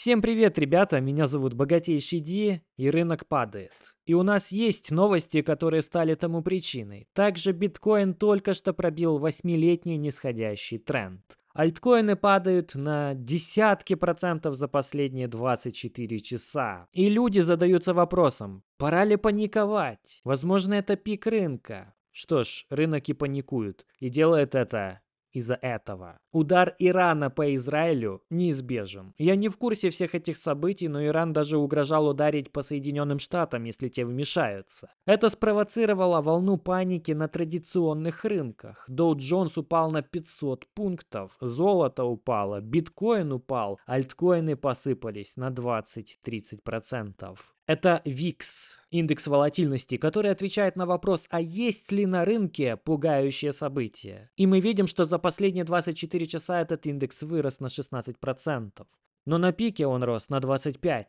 Всем привет, ребята! Меня зовут Богатейший Ди, и рынок падает. И у нас есть новости, которые стали тому причиной. Также биткоин только что пробил восьмилетний нисходящий тренд. Альткоины падают на десятки процентов за последние 24 часа. И люди задаются вопросом, пора ли паниковать? Возможно, это пик рынка. Что ж, рынок и паникует. И делает это из-за этого. Удар Ирана по Израилю неизбежен. Я не в курсе всех этих событий, но Иран даже угрожал ударить по Соединенным Штатам, если те вмешаются. Это спровоцировало волну паники на традиционных рынках. Доу Джонс упал на 500 пунктов, золото упало, биткоин упал, альткоины посыпались на 20-30%. Это VIX, индекс волатильности, который отвечает на вопрос, а есть ли на рынке пугающие события. И мы видим, что за последние 24 часа этот индекс вырос на 16%. Но на пике он рос на 25%.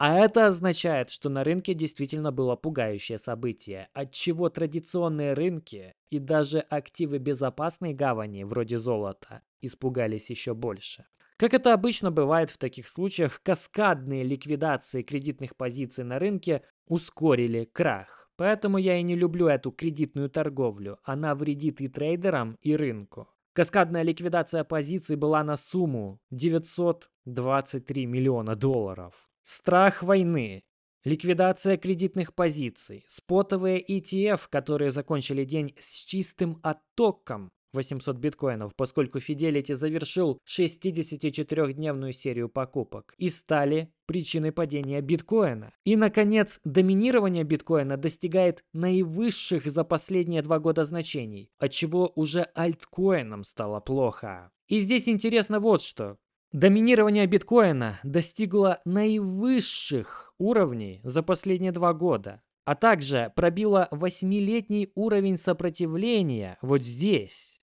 А это означает, что на рынке действительно было пугающее событие, от чего традиционные рынки и даже активы безопасной гавани, вроде золота, испугались еще больше. Как это обычно бывает в таких случаях, каскадные ликвидации кредитных позиций на рынке ускорили крах. Поэтому я и не люблю эту кредитную торговлю. Она вредит и трейдерам, и рынку. Каскадная ликвидация позиций была на сумму 923 миллиона долларов. Страх войны. Ликвидация кредитных позиций, спотовые ETF, которые закончили день с чистым оттоком, 800 биткоинов, поскольку Fidelity завершил 64-дневную серию покупок и стали причиной падения биткоина. И, наконец, доминирование биткоина достигает наивысших за последние два года значений, отчего уже альткоинам стало плохо. И здесь интересно вот что. Доминирование биткоина достигло наивысших уровней за последние два года, а также пробило восьмилетний уровень сопротивления вот здесь.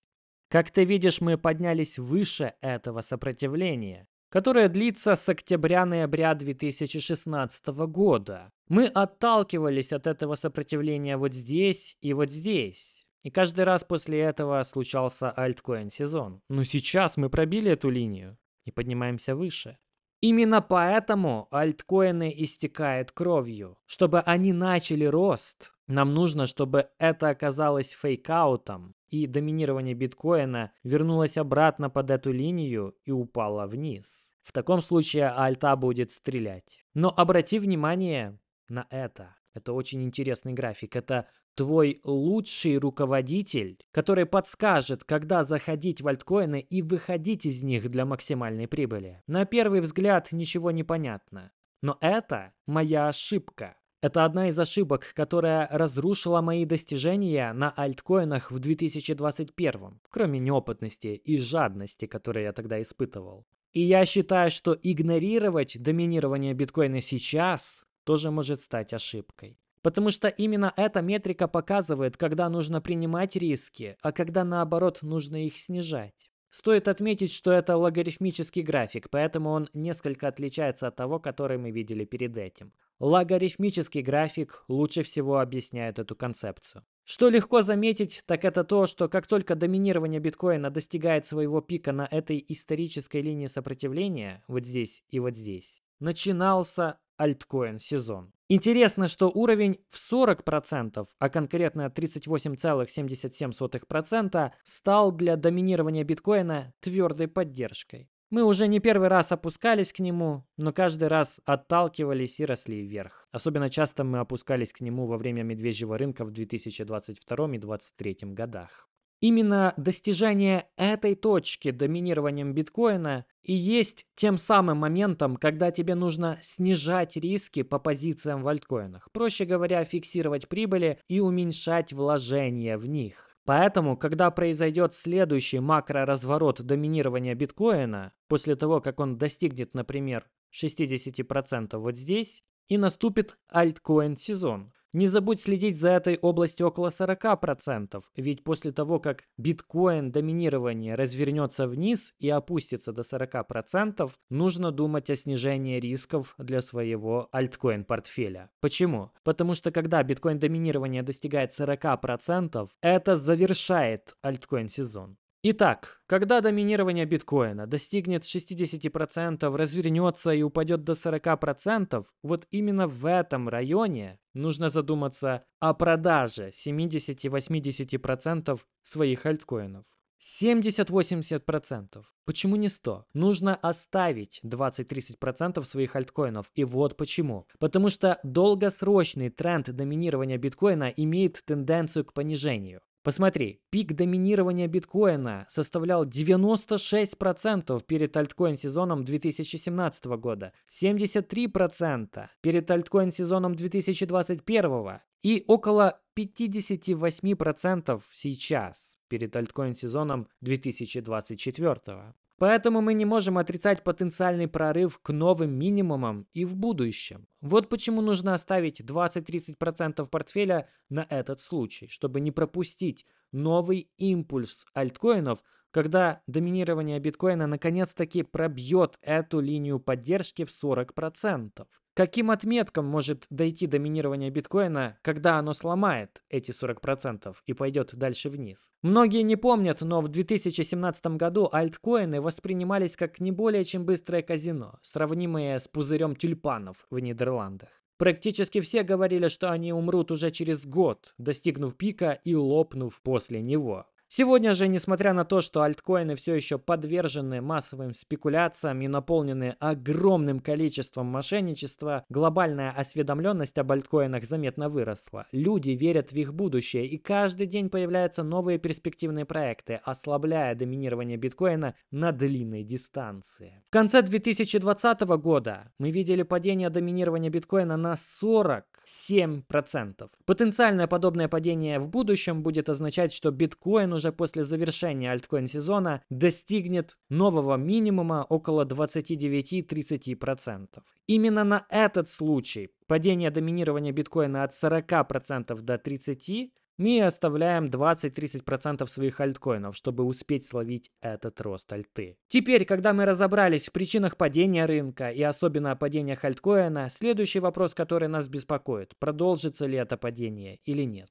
Как ты видишь, мы поднялись выше этого сопротивления, которое длится с октября-ноября 2016 года. Мы отталкивались от этого сопротивления вот здесь и вот здесь. И каждый раз после этого случался альткоин сезон. Но сейчас мы пробили эту линию и поднимаемся выше. Именно поэтому альткоины истекают кровью. Чтобы они начали рост, нам нужно, чтобы это оказалось фейкаутом, и доминирование биткоина вернулось обратно под эту линию и упало вниз. В таком случае альта будет стрелять. Но обрати внимание на это. Это очень интересный график. Это твой лучший руководитель, который подскажет, когда заходить в альткоины и выходить из них для максимальной прибыли. На первый взгляд ничего не понятно. Но это моя ошибка. Это одна из ошибок, которая разрушила мои достижения на альткоинах в 2021, кроме неопытности и жадности, которые я тогда испытывал. И я считаю, что игнорировать доминирование биткоина сейчас тоже может стать ошибкой. Потому что именно эта метрика показывает, когда нужно принимать риски, а когда наоборот нужно их снижать. Стоит отметить, что это логарифмический график, поэтому он несколько отличается от того, который мы видели перед этим. Логарифмический график лучше всего объясняет эту концепцию. Что легко заметить, так это то, что как только доминирование биткоина достигает своего пика на этой исторической линии сопротивления, вот здесь и вот здесь, начинался альткоин сезон. Интересно, что уровень в 40%, а конкретно 38,77% стал для доминирования биткоина твердой поддержкой. Мы уже не первый раз опускались к нему, но каждый раз отталкивались и росли вверх. Особенно часто мы опускались к нему во время медвежьего рынка в 2022 и 2023 годах. Именно достижение этой точки доминированием биткоина и есть тем самым моментом, когда тебе нужно снижать риски по позициям в альткоинах. Проще говоря, фиксировать прибыли и уменьшать вложения в них. Поэтому, когда произойдет следующий макроразворот доминирования биткоина, после того, как он достигнет, например, 60% вот здесь, и наступит альткоин сезон, не забудь следить за этой областью около 40%, ведь после того, как биткоин доминирование развернется вниз и опустится до 40%, нужно думать о снижении рисков для своего альткоин портфеля. Почему? Потому что когда биткоин доминирование достигает 40%, это завершает альткоин сезон. Итак, когда доминирование биткоина достигнет 60%, развернется и упадет до 40%, вот именно в этом районе нужно задуматься о продаже 70-80% своих альткоинов. 70-80%. Почему не 100? Нужно оставить 20-30% своих альткоинов. И вот почему. Потому что долгосрочный тренд доминирования биткоина имеет тенденцию к понижению. Посмотри, пик доминирования биткоина составлял 96% перед альткоин-сезоном 2017 года, 73% перед альткоин-сезоном 2021 и около 58% сейчас перед альткоин-сезоном 2024. Поэтому мы не можем отрицать потенциальный прорыв к новым минимумам и в будущем. Вот почему нужно оставить 20-30% портфеля на этот случай, чтобы не пропустить новый импульс альткоинов – когда доминирование биткоина наконец-таки пробьет эту линию поддержки в 40%. Каким отметкам может дойти доминирование биткоина, когда оно сломает эти 40% и пойдет дальше вниз? Многие не помнят, но в 2017 году альткоины воспринимались как не более чем быстрое казино, сравнимое с пузырем тюльпанов в Нидерландах. Практически все говорили, что они умрут уже через год, достигнув пика и лопнув после него. Сегодня же, несмотря на то, что альткоины все еще подвержены массовым спекуляциям и наполнены огромным количеством мошенничества, глобальная осведомленность об альткоинах заметно выросла. Люди верят в их будущее, и каждый день появляются новые перспективные проекты, ослабляя доминирование биткоина на длинной дистанции. В конце 2020 года мы видели падение доминирования биткоина на 47%. Потенциальное подобное падение в будущем будет означать, что биткоин уже уже после завершения альткоин сезона достигнет нового минимума около 29-30%. Именно на этот случай падение доминирования биткоина от 40% до 30% мы оставляем 20-30% своих альткоинов, чтобы успеть словить этот рост альты. Теперь, когда мы разобрались в причинах падения рынка и особенно о падениях альткоина, следующий вопрос, который нас беспокоит, продолжится ли это падение или нет.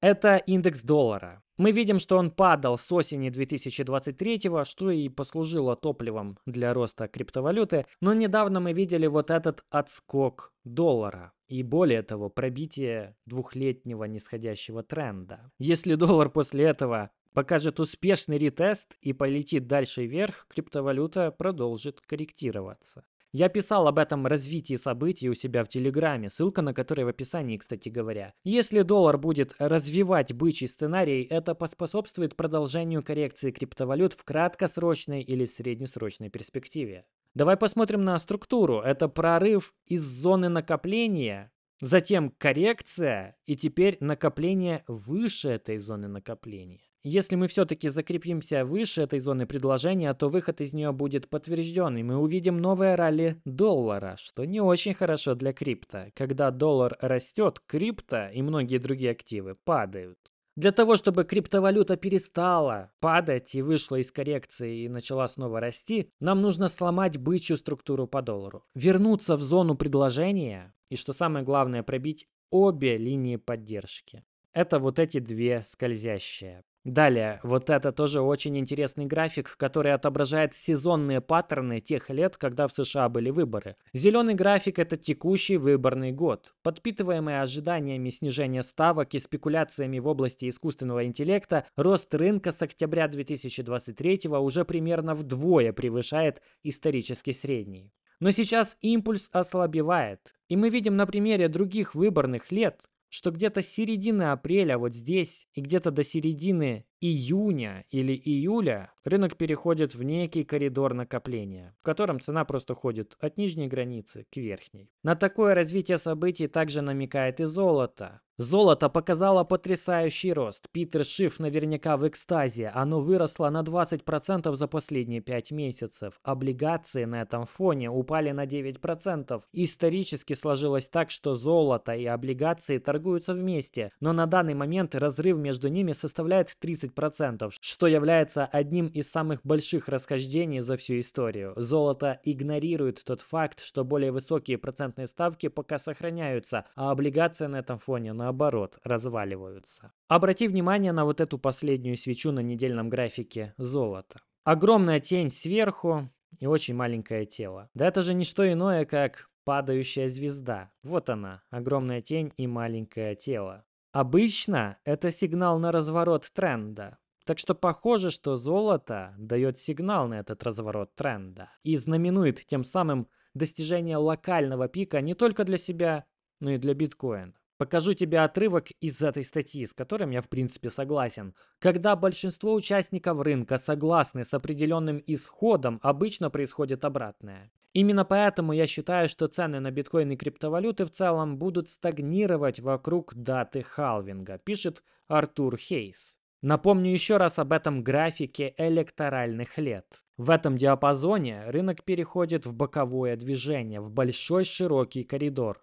Это индекс доллара. Мы видим, что он падал с осени 2023, что и послужило топливом для роста криптовалюты, но недавно мы видели вот этот отскок доллара. И более того, пробитие двухлетнего нисходящего тренда. Если доллар после этого покажет успешный ретест и полетит дальше вверх, криптовалюта продолжит корректироваться. Я писал об этом развитии событий у себя в Телеграме, ссылка на который в описании, кстати говоря. Если доллар будет развивать бычий сценарий, это поспособствует продолжению коррекции криптовалют в краткосрочной или среднесрочной перспективе. Давай посмотрим на структуру. Это прорыв из зоны накопления, затем коррекция и теперь накопление выше этой зоны накопления. Если мы все-таки закрепимся выше этой зоны предложения, то выход из нее будет подтвержден, и мы увидим новое ралли доллара, что не очень хорошо для крипта. Когда доллар растет, крипта и многие другие активы падают. Для того, чтобы криптовалюта перестала падать и вышла из коррекции и начала снова расти, нам нужно сломать бычью структуру по доллару, вернуться в зону предложения и, что самое главное, пробить обе линии поддержки. Это вот эти две скользящие. Далее, вот это тоже очень интересный график, который отображает сезонные паттерны тех лет, когда в США были выборы. Зеленый график – это текущий выборный год. Подпитываемые ожиданиями снижения ставок и спекуляциями в области искусственного интеллекта, рост рынка с октября 2023 уже примерно вдвое превышает исторический средний. Но сейчас импульс ослабевает, и мы видим на примере других выборных лет, что где-то с середины апреля вот здесь и где-то до середины июня или июля рынок переходит в некий коридор накопления, в котором цена просто ходит от нижней границы к верхней. На такое развитие событий также намекает и золото. Золото показало потрясающий рост. Питер Шиф наверняка в экстазе. Оно выросло на 20% за последние 5 месяцев. Облигации на этом фоне упали на 9%. Исторически сложилось так, что золото и облигации торгуются вместе, но на данный момент разрыв между ними составляет 30 30%, что является одним из самых больших расхождений за всю историю. Золото игнорирует тот факт, что более высокие процентные ставки пока сохраняются, а облигации на этом фоне, наоборот, разваливаются. Обрати внимание на вот эту последнюю свечу на недельном графике золота. Огромная тень сверху и очень маленькое тело. Да это же не что иное, как падающая звезда. Вот она, огромная тень и маленькое тело. Обычно это сигнал на разворот тренда. Так что похоже, что золото дает сигнал на этот разворот тренда и знаменует тем самым достижение локального пика не только для себя, но и для биткоина. Покажу тебе отрывок из этой статьи, с которым я в принципе согласен. Когда большинство участников рынка согласны с определенным исходом, обычно происходит обратное. Именно поэтому я считаю, что цены на биткоин и криптовалюты в целом будут стагнировать вокруг даты халвинга, пишет Артур Хейс. Напомню еще раз об этом графике электоральных лет. В этом диапазоне рынок переходит в боковое движение, в большой широкий коридор.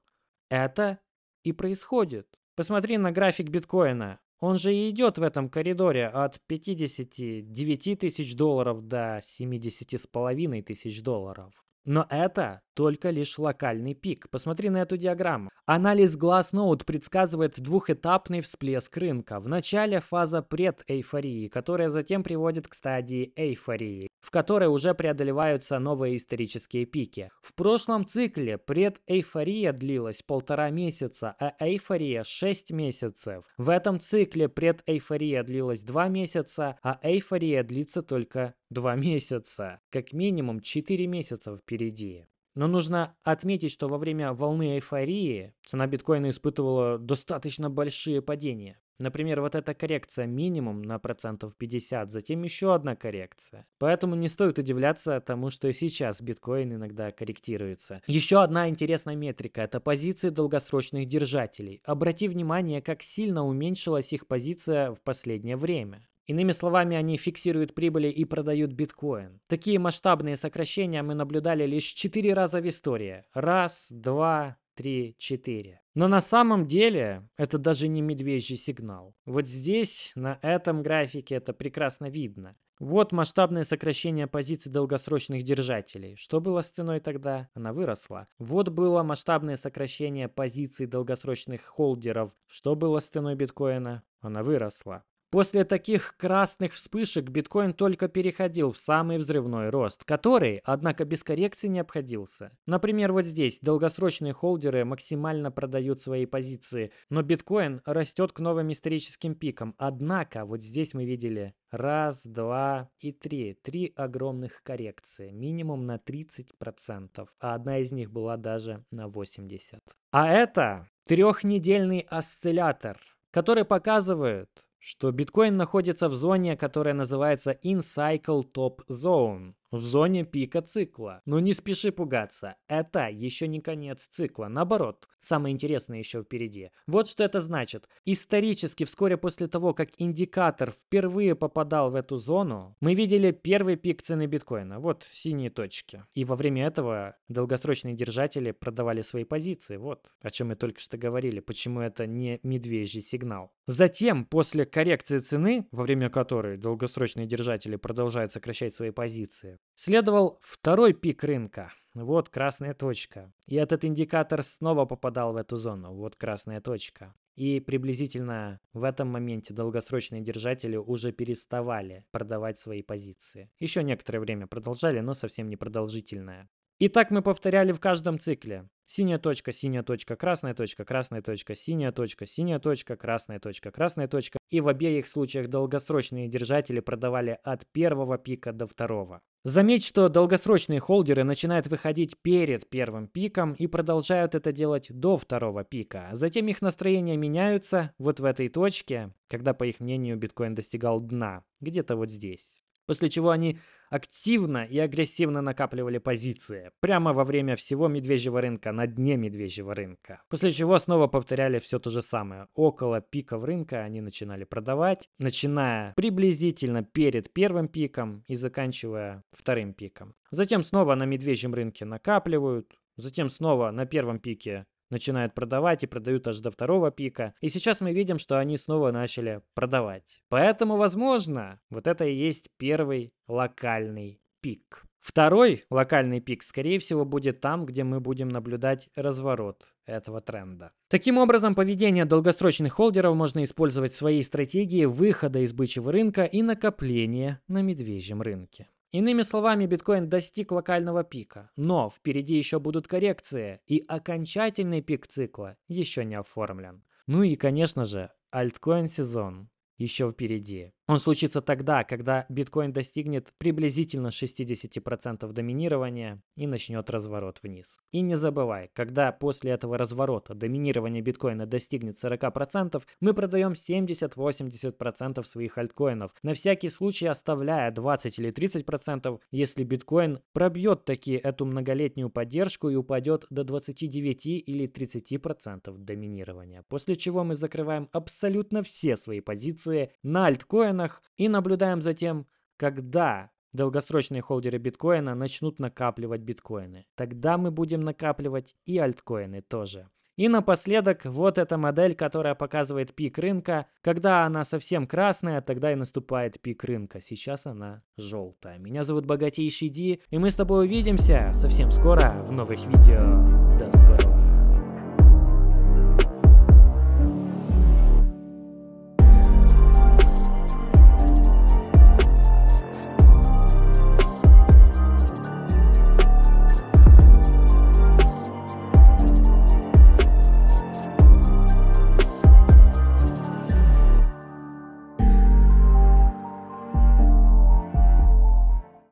Это и происходит. Посмотри на график биткоина. Он же и идет в этом коридоре от 59 тысяч долларов до 70 с половиной тысяч долларов. Но это только лишь локальный пик. Посмотри на эту диаграмму. Анализ Glassnode предсказывает двухэтапный всплеск рынка. В начале фаза предэйфории, которая затем приводит к стадии эйфории, в которой уже преодолеваются новые исторические пики. В прошлом цикле предэйфория длилась полтора месяца, а эйфория 6 месяцев. В этом цикле предэйфория длилась 2 месяца, а эйфория длится только 2 месяца. Как минимум 4 месяца впереди. Но нужно отметить, что во время волны эйфории цена биткоина испытывала достаточно большие падения. Например, вот эта коррекция минимум на процентов 50, затем еще одна коррекция. Поэтому не стоит удивляться тому, что и сейчас биткоин иногда корректируется. Еще одна интересная метрика – это позиции долгосрочных держателей. Обрати внимание, как сильно уменьшилась их позиция в последнее время. Иными словами, они фиксируют прибыли и продают биткоин. Такие масштабные сокращения мы наблюдали лишь 4 раза в истории. Раз, два, три, четыре. Но на самом деле это даже не медвежий сигнал. Вот здесь, на этом графике, это прекрасно видно. Вот масштабное сокращение позиций долгосрочных держателей. Что было с ценой тогда? Она выросла. Вот было масштабное сокращение позиций долгосрочных холдеров. Что было с ценой биткоина? Она выросла. После таких красных вспышек биткоин только переходил в самый взрывной рост, который, однако, без коррекции не обходился. Например, вот здесь долгосрочные холдеры максимально продают свои позиции, но биткоин растет к новым историческим пикам. Однако, вот здесь мы видели раз, два и три. Три огромных коррекции, минимум на 30%, а одна из них была даже на 80%. А это трехнедельный осциллятор, который показывает, что биткоин находится в зоне, которая называется In Cycle Top Zone в зоне пика цикла. Но не спеши пугаться, это еще не конец цикла, наоборот, самое интересное еще впереди. Вот что это значит. Исторически, вскоре после того, как индикатор впервые попадал в эту зону, мы видели первый пик цены биткоина, вот синие точки. И во время этого долгосрочные держатели продавали свои позиции, вот о чем мы только что говорили, почему это не медвежий сигнал. Затем, после коррекции цены, во время которой долгосрочные держатели продолжают сокращать свои позиции, Следовал второй пик рынка. Вот красная точка. И этот индикатор снова попадал в эту зону. Вот красная точка. И приблизительно в этом моменте долгосрочные держатели уже переставали продавать свои позиции. Еще некоторое время продолжали, но совсем не продолжительное. И так мы повторяли в каждом цикле. Синяя точка, синяя точка, красная точка, красная точка, синяя точка, синяя точка, красная точка, красная точка. И в обеих случаях долгосрочные держатели продавали от первого пика до второго. Заметь, что долгосрочные холдеры начинают выходить перед первым пиком и продолжают это делать до второго пика. А затем их настроения меняются вот в этой точке, когда, по их мнению, биткоин достигал дна, где-то вот здесь после чего они активно и агрессивно накапливали позиции прямо во время всего медвежьего рынка, на дне медвежьего рынка. После чего снова повторяли все то же самое. Около пиков рынка они начинали продавать, начиная приблизительно перед первым пиком и заканчивая вторым пиком. Затем снова на медвежьем рынке накапливают, затем снова на первом пике начинают продавать и продают аж до второго пика. И сейчас мы видим, что они снова начали продавать. Поэтому, возможно, вот это и есть первый локальный пик. Второй локальный пик, скорее всего, будет там, где мы будем наблюдать разворот этого тренда. Таким образом, поведение долгосрочных холдеров можно использовать в своей стратегии выхода из бычьего рынка и накопления на медвежьем рынке. Иными словами, биткоин достиг локального пика, но впереди еще будут коррекции, и окончательный пик цикла еще не оформлен. Ну и, конечно же, альткоин сезон еще впереди. Он случится тогда, когда биткоин достигнет приблизительно 60% доминирования и начнет разворот вниз. И не забывай, когда после этого разворота доминирование биткоина достигнет 40%, мы продаем 70-80% своих альткоинов, на всякий случай оставляя 20 или 30%, если биткоин пробьет таки эту многолетнюю поддержку и упадет до 29 или 30% доминирования. После чего мы закрываем абсолютно все свои позиции на альткоинах биткоинах и наблюдаем за тем, когда долгосрочные холдеры биткоина начнут накапливать биткоины. Тогда мы будем накапливать и альткоины тоже. И напоследок, вот эта модель, которая показывает пик рынка. Когда она совсем красная, тогда и наступает пик рынка. Сейчас она желтая. Меня зовут Богатейший Ди, и мы с тобой увидимся совсем скоро в новых видео. До скорого.